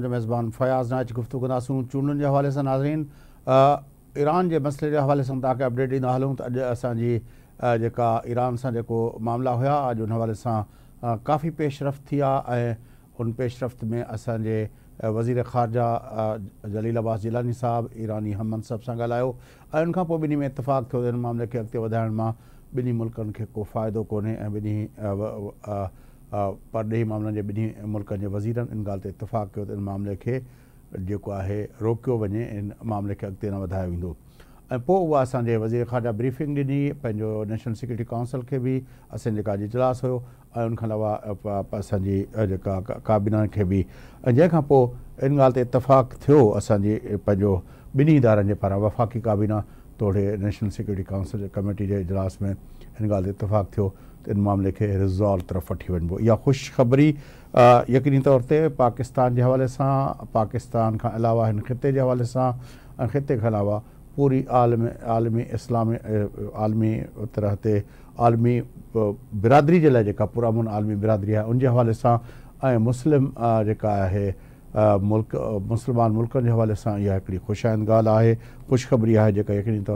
मेज़बान फ़याज़ नाच गुफ्तु कंदासूं चूडन के हवा से नाज़रीन ईरान के मसले के हवा से तक अपडेट दींदा हलूँ तो अज असांजी जेका ईरान सां जेको मामला हुआ अज उन हवा से काफ़ी पेशरफ़ थी उन पेशरफ में असांजे वज़ीर ख़ारजा जलील अब्बास जिलानी साहब ईरानी हम मनसब से ॻाल्हायो उन उनखां में इतफ़ाक़ थियो मामले के अगत वधाइण में बिन्हीं मुल्क को फ़ाइदो को ऐं परॾेही मामलों के बिन्हीं मुल्क के वजीर इन ॻाल्हि ते इतफ़ाक़ कयो इन मामले के जेको आहे रोकियो वञे इन मामले के अॻिते न वधायो वेंदो ऐं पोइ वज़ीर ख़ाजा ब्रीफिंग दिनी नैशनल सिक्योरिटी काउंसिल के भी असांजे जेका अॼु इजलास हुयो ऐं उनखां अलावा असांजी काबिना खे बि ऐं जंहिंखां इन ॻाल्हि इतफ़ाक़ थियो असांजी पंहिंजो ॿिन्ही इदारनि जे वफ़ाक़ी काबिना तोड़े नैशनल सिक्योरिटी काउंसिल कमेटी के इजलास में इन ॻाल्हि इतफ़ाक़ थियो इन मामले के रिज़ॉल्व तरफ़ वी वञिबो इहा खुशखबरी यकीनी तौर ते पाकिस्तान के हवाले से पाकिस्तान खां अलावा इन ख़िते के हवाले सां ऐं ख़िते खां अलावा पूरी आलम आलमी इस्लाम आलमी तरह ते आलमी बिरादरी के लिए जेका पुरामुन आलमी बिरादरी आहे उनजे हवाले से मुस्लिम जेका आहे मुल्क मुसलमान मुल्क के हवाले से यह हिकिड़ी ख़ुशाइन ॻाल्हि आहे ख़ुशिखबरी आहे यकीनी तौर